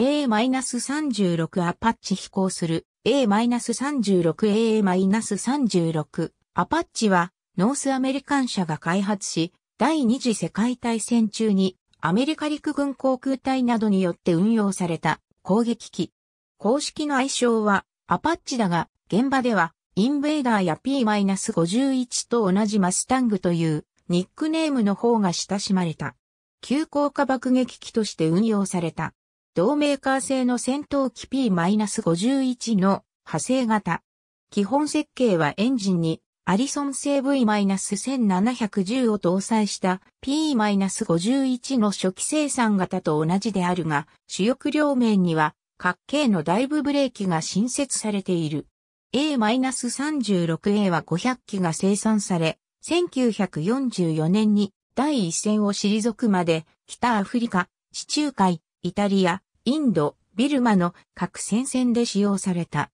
A-36 アパッチ飛行する A-36AA-36 アパッチはノースアメリカン社が開発し、第二次世界大戦中にアメリカ陸軍航空隊などによって運用された攻撃機。公式の愛称はアパッチだが、現場ではインベーダーや P-51 と同じマスタングというニックネームの方が親しまれた。急降下爆撃機として運用された。同メーカー製の戦闘機 P-51 の派生型。基本設計はエンジンにアリソン製 V-1710 を搭載した P-51 の初期生産型と同じであるが、主翼両面には各系のダイブブレーキが新設されている。A-36A は500機が生産され、1944年に第一線を退くまで北アフリカ、地中海、イタリア、インド、ビルマの各戦線で使用された。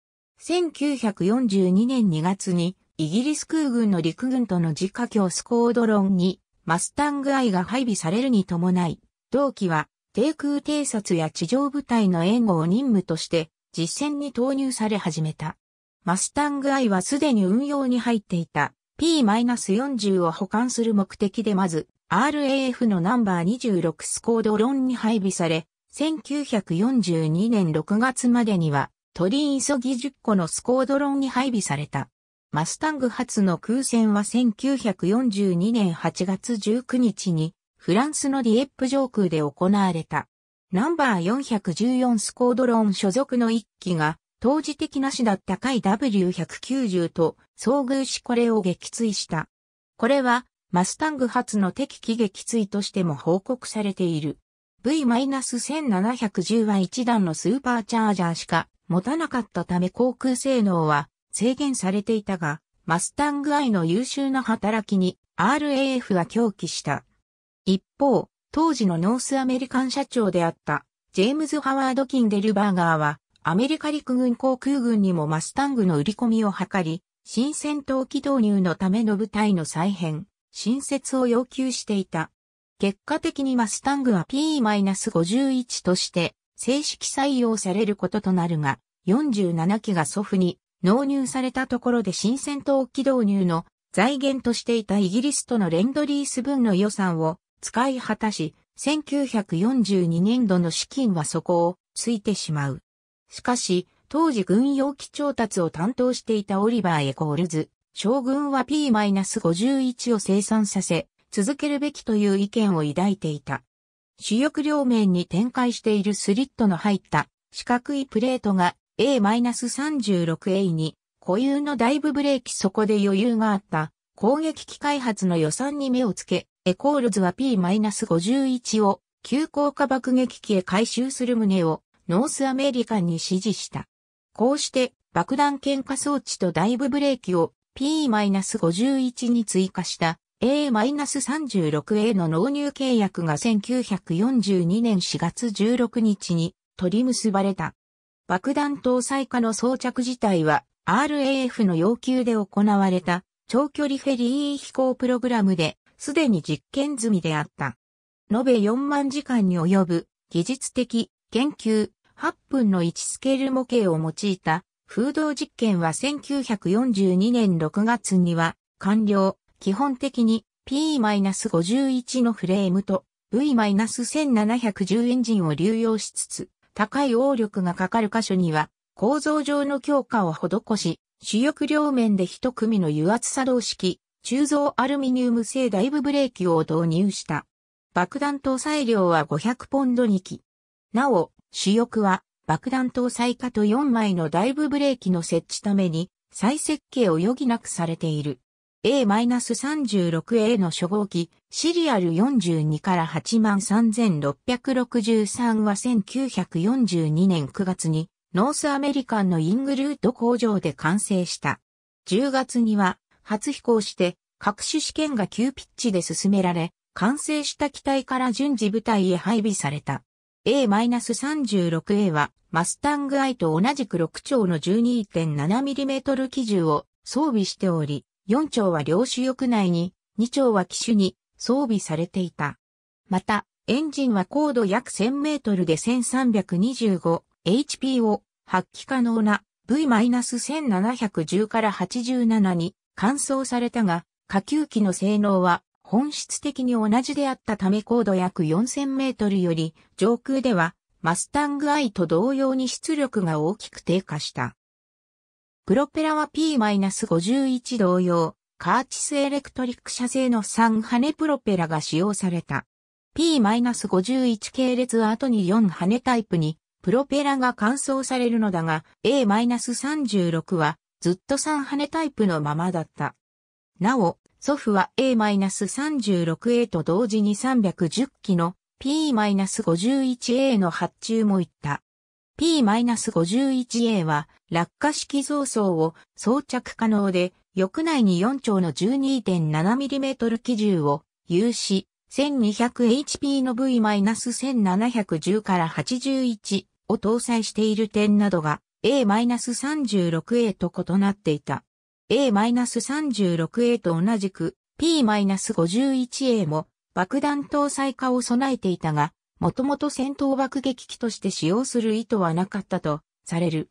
1942年2月にイギリス空軍の陸軍との自家境スコードロンにマスタングアイが配備されるに伴い、同期は低空偵察や地上部隊の援護を任務として実戦に投入され始めた。マスタングアイはすでに運用に入っていた P-40 を保管する目的でまず RAF のナンバー26スコードロンに配備され、1942年6月までには、取り急ぎ10個のスコードロンに配備された。マスタング発の空戦は1942年8月19日にフランスのディエップ上空で行われた。ナンバー414スコードロン所属の1機が当時的なしだった回 W190 と遭遇しこれを撃墜した。これはマスタング発の敵機撃墜としても報告されている。V-1710 は一段のスーパーチャージャーしか持たなかったため航空性能は制限されていたが、マスタングアイの優秀な働きに RAF は狂気した。一方、当時のノースアメリカン社長であったジェームズ・ハワード・キンデルバーガーはアメリカ陸軍航空軍にもマスタングの売り込みを図り、新戦闘機導入のための部隊の再編、新設を要求していた。結果的にマスタングは P-51 として正式採用されることとなるが、47機が祖父に納入されたところで新戦闘機導入の財源としていたイギリスとのレンドリース分の予算を使い果たし、1942年度の資金は底をついてしまう。しかし、当時軍用機調達を担当していたオリバー・エコールズ、将軍は P-51 を生産させ、続けるべきという意見を抱いていた。主翼両面に展開しているスリットの入った四角いプレートが A-36A に固有のダイブブレーキそこで余裕があった攻撃機開発の予算に目をつけ、エコールズは P-51 を急降下爆撃機へ回収する旨をノースアメリカンに指示した。こうして爆弾喧嘩装置とダイブブレーキを P-51 に追加した A-36A の納入契約が1942年4月16日に取り結ばれた。爆弾搭載下の装着自体は RAF の要求で行われた長距離フェリー飛行プログラムで、すでに実験済みであった。延べ4万時間に及ぶ技術的研究8分の1スケール模型を用いた風洞実験は1942年6月には完了。基本的に P-51 のフレームと V-1710 エンジンを流用しつつ、高い応力がかかる箇所には構造上の強化を施し、主翼両面で一組の油圧作動式、鋳造アルミニウム製ダイブブレーキを導入した。爆弾搭載量は500ポンド2機。なお、主翼は爆弾搭載下と4枚のダイブブレーキの設置ために再設計を余儀なくされている。A-36A の初号機、シリアル42から83663は1942年9月に、ノースアメリカンのイングルード工場で完成した。10月には、初飛行して、各種試験が急ピッチで進められ、完成した機体から順次部隊へ配備された。A-36A は、マスタングアイと同じく6丁の 12.7mm 機銃を装備しており、4丁は領主翼内に、2丁は機種に装備されていた。また、エンジンは高度約1000メートルで 1325HP を発揮可能な V-1710 から87に換装されたが、下級機の性能は本質的に同じであったため高度約4000メートルより上空ではマスタングアイと同様に出力が大きく低下した。プロペラは P-51 同様、カーチスエレクトリック社製の3羽プロペラが使用された。P-51 系列後に4羽タイプにプロペラが換装されるのだが A-36 はずっと3羽タイプのままだった。なお、祖父は A-36A と同時に310機の P-51A の発注もいった。P-51A は落下式造装を装着可能で、翼内に4丁の 12.7mm 機銃を有し、1200HP の V-1710 から81を搭載している点などが A-36A と異なっていた。A-36A と同じく P-51A も爆弾搭載化を備えていたが、もともと戦闘爆撃機として使用する意図はなかったとされる。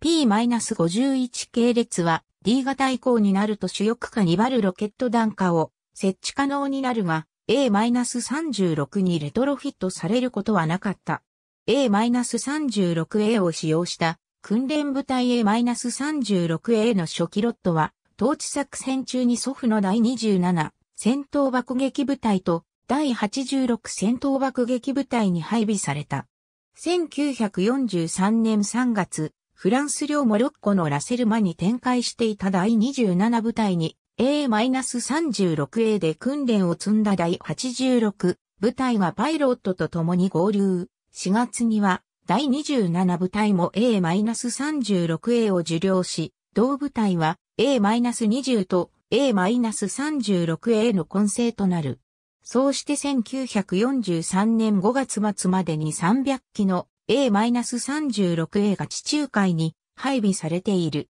P-51 系列は D 型以降になると主翼下にバルロケット弾化を設置可能になるが A-36 にレトロフィットされることはなかった。A-36A を使用した訓練部隊 A-36A の初期ロットは統治作戦中に祖父の第27戦闘爆撃部隊と第86戦闘爆撃部隊に配備された。1943年3月、フランス領モロッコのラセルマに展開していた第27部隊に A-36A で訓練を積んだ第86部隊はパイロットと共に合流。4月には第27部隊も A-36A を受領し、同部隊は A-20 と A-36A の混成となる。そうして1943年5月末までに300機の A-36A が地中海に配備されている。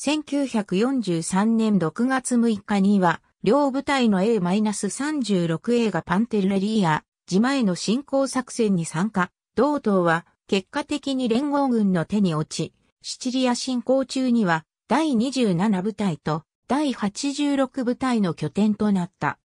1943年6月6日には、両部隊の A-36A がパンテルレリア、自前の進行作戦に参加。同党は、結果的に連合軍の手に落ち、シチリア進行中には、第27部隊と第86部隊の拠点となった。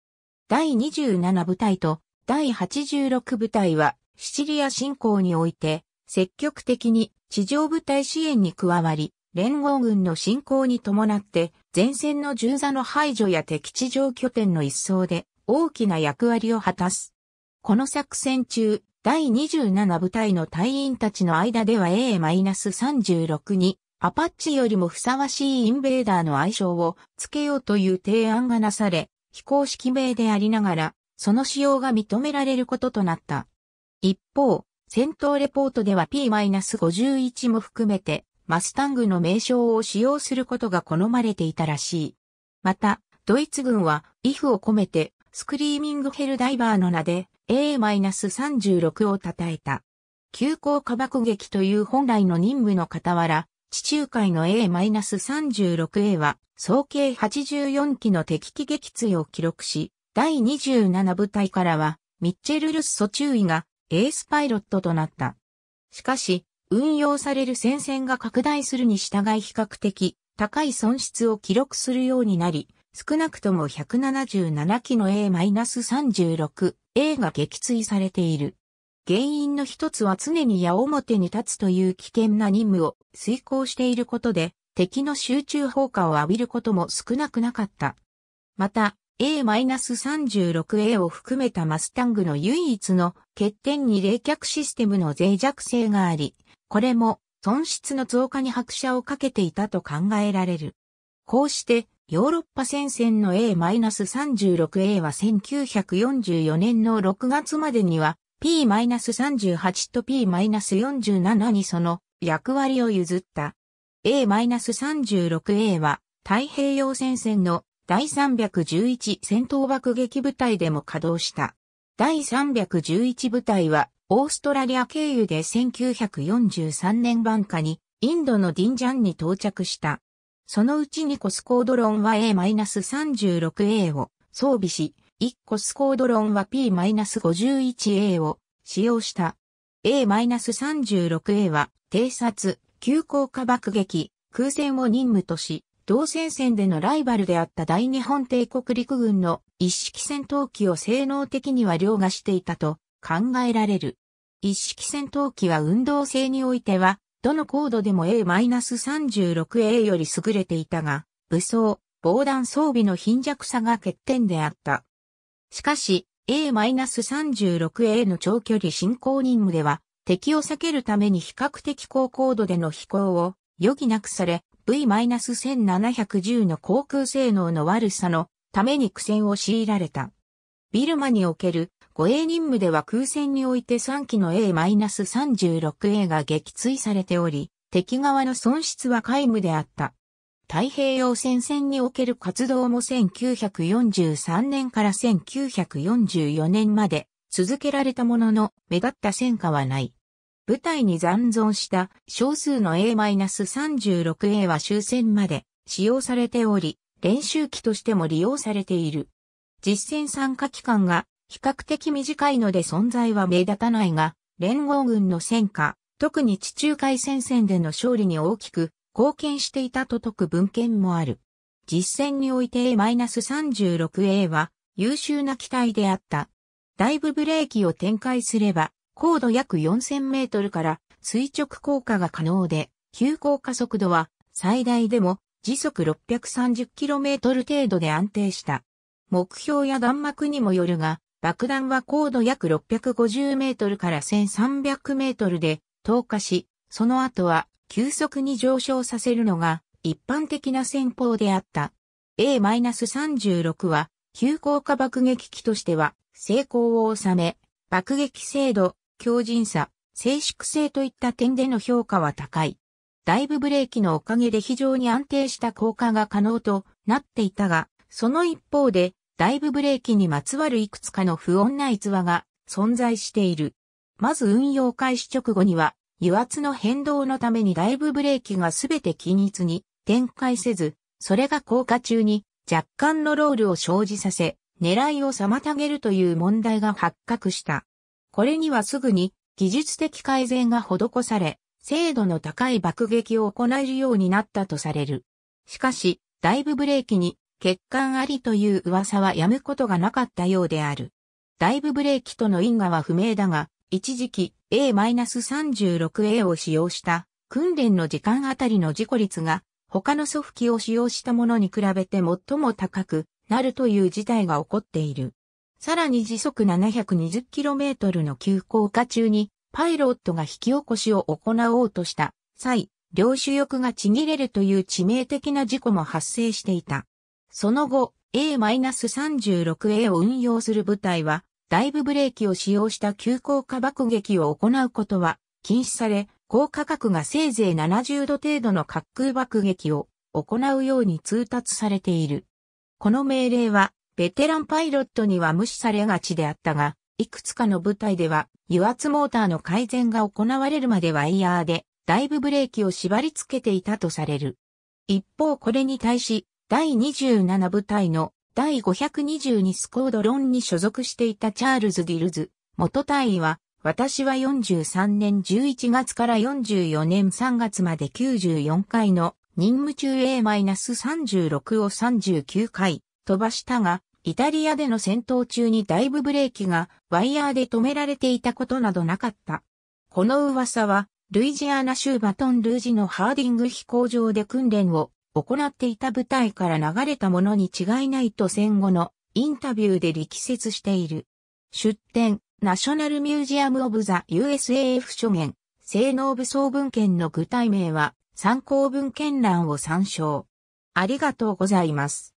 第27部隊と第86部隊はシチリア侵攻において積極的に地上部隊支援に加わり、連合軍の侵攻に伴って前線の重座の排除や敵地上拠点の一掃で大きな役割を果たす。この作戦中、第27部隊の隊員たちの間では A-36 にアパッチよりもふさわしいインベーダーの愛称をつけようという提案がなされ、非公式名でありながら、その使用が認められることとなった。一方、戦闘レポートでは P-51 も含めて、マスタングの名称を使用することが好まれていたらしい。また、ドイツ軍は、イフを込めて、スクリーミングヘルダイバーの名で、A-36 を称えた。急降下爆撃という本来の任務の傍ら、地中海の A-36A は、総計84機の敵機撃墜を記録し、第27部隊からは、ミッチェル・ルッソ中尉がエースパイロットとなった。しかし、運用される戦線が拡大するに従い比較的高い損失を記録するようになり、少なくとも177機の A-36A が撃墜されている。原因の一つは常に矢面に立つという危険な任務を遂行していることで、敵の集中砲火を浴びることも少なくなかった。また、A-36A を含めたマスタングの唯一の欠点に冷却システムの脆弱性があり、これも損失の増加に拍車をかけていたと考えられる。こうして、ヨーロッパ戦線の A-36A は1944年の6月までには P-38 と P-47 にその役割を譲った。A-36A は太平洋戦線の第311戦闘爆撃部隊でも稼働した。第311部隊はオーストラリア経由で1943年晩下にインドのディンジャンに到着した。そのうちにコスコードロンは A-36A を装備し、1個スコードロンは P-51A を使用した。A-36A は偵察、急降下爆撃、空戦を任務とし、同戦線でのライバルであった大日本帝国陸軍の一式戦闘機を性能的には凌駕していたと考えられる。一式戦闘機は運動性においては、どの高度でも A-36A より優れていたが、武装、防弾装備の貧弱さが欠点であった。しかし、A-36A の長距離進行任務では、敵を避けるために比較的高高度での飛行を余儀なくされ、V-1710 の航空性能の悪さのために苦戦を強いられた。ビルマにおける護衛任務では空戦において3機の A-36A が撃墜されており、敵側の損失は皆無であった。太平洋戦線における活動も1943年から1944年まで続けられたものの目立った戦果はない。舞台に残存した少数の A-36A は終戦まで使用されており、練習機としても利用されている。実戦参加期間が比較的短いので存在は目立たないが、連合軍の戦果、特に地中海戦線での勝利に大きく貢献していたと説く文献もある。実戦において A-36A は優秀な機体であった。ダイブブレーキを展開すれば、高度約4000メートルから垂直降下が可能で、急降下速度は最大でも時速 630km 程度で安定した。目標や弾幕にもよるが、爆弾は高度約650メートルから1300メートルで投下し、その後は急速に上昇させるのが一般的な戦法であった。A-36 は、急降下爆撃機としては、成功を収め、爆撃精度、強靭さ、静粛性といった点での評価は高い。ダイブブレーキのおかげで非常に安定した降下が可能となっていたが、その一方で、ダイブブレーキにまつわるいくつかの不穏な逸話が存在している。まず運用開始直後には、油圧の変動のためにダイブブレーキがすべて均一に展開せず、それが降下中に若干のロールを生じさせ、狙いを妨げるという問題が発覚した。これにはすぐに技術的改善が施され、精度の高い爆撃を行えるようになったとされる。しかし、ダイブブレーキに欠陥ありという噂はやむことがなかったようである。ダイブブレーキとの因果は不明だが、一時期 A-36A を使用した訓練の時間あたりの事故率が他のソフ機を使用したものに比べて最も高くなるという事態が起こっている。さらに時速 720km の急降下中にパイロットが引き起こしを行おうとした際、領主翼がちぎれるという致命的な事故も発生していた。その後、A-36A を運用する部隊はダイブブレーキを使用した急降下爆撃を行うことは禁止され、高価格がせいぜい70度程度の滑空爆撃を行うように通達されている。この命令は、ベテランパイロットには無視されがちであったが、いくつかの部隊では、油圧モーターの改善が行われるまでワイヤーで、ダイブブレーキを縛り付けていたとされる。一方これに対し、第27部隊の第522スコードロンに所属していたチャールズ・ディルズ、元隊員は、私は43年11月から44年3月まで94回の任務中 A-36 を39回飛ばしたが、イタリアでの戦闘中にだいぶブレーキがワイヤーで止められていたことなどなかった。この噂は、ルイジアナ州バトンルージのハーディング飛行場で訓練を行っていた部隊から流れたものに違いないと戦後のインタビューで力説している。出展、ナショナルミュージアム・オブ・ザ・ USAF 書言、性能武装文献の具体名は参考文献欄を参照。ありがとうございます。